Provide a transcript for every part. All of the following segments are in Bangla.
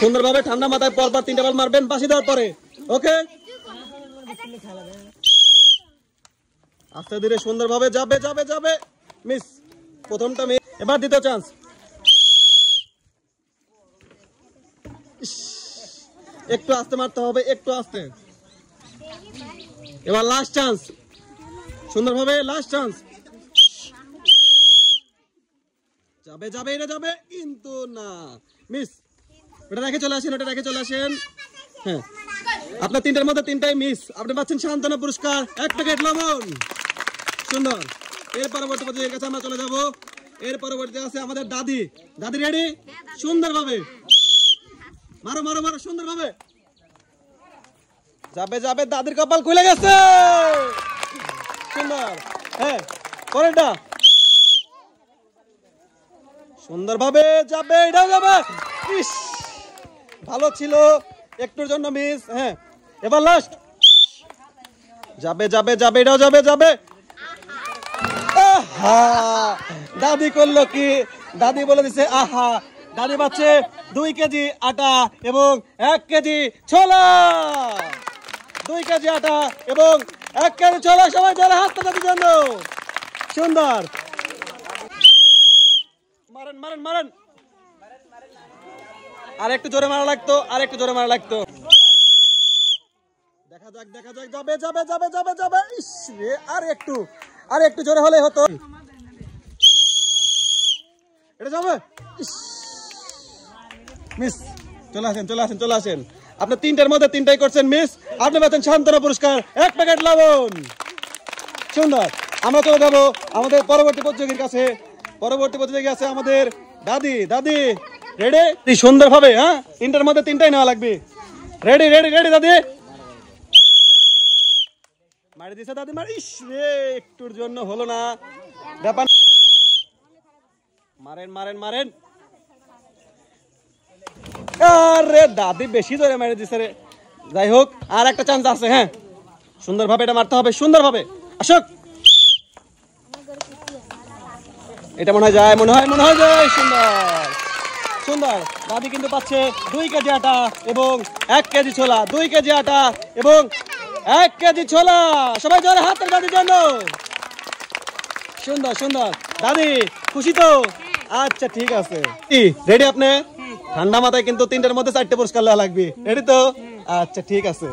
সুন্দরভাবে ঠান্ডা মাথায় পরপর তিনটা বল মারবেন বাসি দেওয়ার পরে ওকে আস্তে ধীরে সুন্দরভাবে যাবে যাবে যাবে মিস প্রথমটা মিস এবার দ্বিতীয় চান্স একটু আস্তে মারতে হবে একটু আস্তে এবার লাস্ট চান্স সুন্দরভাবে লাস্ট চান্স যাবে যাবে এটা যাবে কিন্তু না মিস ওটা রেখে চলে আসেন ওটা রেখে চলে আসেন হ্যাঁ আপনার তিনটার মধ্যে তিনটাই মিস আপনি পাচ্ছেন সান্ত্বনা পুরস্কার এক প্যাকেট লবণ সুন্দর এর পরবর্তী কাছে আমরা চলে যাব এর পরবর্তী আছে আমাদের দাদি দাদি রেডি সুন্দরভাবে মারো মারো মারো সুন্দরভাবে যাবে যাবে দাদির কপাল খুলে গেছে সুন্দর হ্যাঁ পরেরটা সুন্দরভাবে যাবে এটাও যাবে ইস ভালো ছিল একটুর জন্য মিস হ্যাঁ এবার লাস্ট যাবে যাবে যাবে এটাও যাবে যাবে আহা দাদি করলো কি দাদি বলে দিছে আহা দাদি পাচ্ছে দুই কেজি আটা এবং এক কেজি ছোলা দুই কেজি আটা এবং এক কেজি ছোলা সবাই জলে হাতটা দাদির জন্য সুন্দর মারেন মারেন মারেন আর একটু জোরে মারা লাগতো আর একটু জোরে মারা লাগতো দেখা যাক দেখা যাক যাবে যাবে যাবে যাবে যাবে ইস আর একটু আর একটু জোরে হলে হতো এটা যাবে মিস চলে আসেন চলে আসেন চলে আসেন আপনি তিনটার মধ্যে তিনটাই করছেন মিস আপনি পাচ্ছেন সান্ত্বনা পুরস্কার এক প্যাকেট লবণ সুন্দর আমরা চলে যাবো আমাদের পরবর্তী প্রতিযোগীর কাছে পরবর্তী প্রতিযোগী আছে আমাদের দাদি দাদি রেডি তুই হ্যাঁ তিনটার মধ্যে তিনটাই নেওয়া লাগবে রেডি রেডি রেডি দাদি মারি দিছে দাদি মারি রে একটুর জন্য হলো না ব্যাপার মারেন মারেন মারেন আরে দাদি বেশি ধরে মেরে দিছে রে যাই হোক আর একটা চান্স আছে হ্যাঁ সুন্দরভাবে এটা মারতে হবে সুন্দরভাবে আসুক এটা মনে হয় যায় মনে হয় মনে হয় যায় সুন্দর সুন্দর দাদি কিন্তু পাচ্ছে দুই কেজি আটা এবং এক কেজি ছোলা দুই কেজি আটা এবং এক কেজি ছোলা সবাই জোরে হাতের দাদির জন্য সুন্দর সুন্দর দাদি খুশি তো আচ্ছা ঠিক আছে কি রেডি আপনি ঠান্ডা মাথায় কিন্তু তিনটার মধ্যে চারটে পুরস্কার লেওয়া লাগবে রেডি তো আচ্ছা ঠিক আছে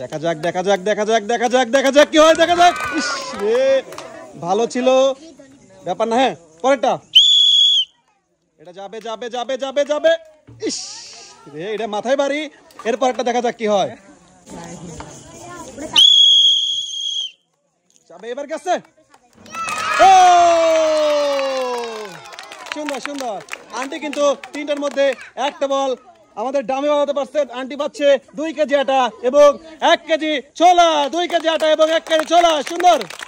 দেখা যাক দেখা যাক দেখা যাক দেখা যাক দেখা যাক কি হয় দেখা যাক ভালো ছিল ব্যাপার না হ্যাঁ পরেরটা এটা যাবে যাবে যাবে যাবে যাবে ইস রে এটা মাথায় বাড়ি এরপর একটা দেখা যাক কি হয় যাবে এবার গেছে ও সুন্দর সুন্দর আন্টি কিন্তু তিনটার মধ্যে একটা বল আমাদের ডামে বাজাতে পারছেন আন্টি পাচ্ছে দুই কেজি আটা এবং এক কেজি ছোলা দুই কেজি আটা এবং এক কেজি ছোলা সুন্দর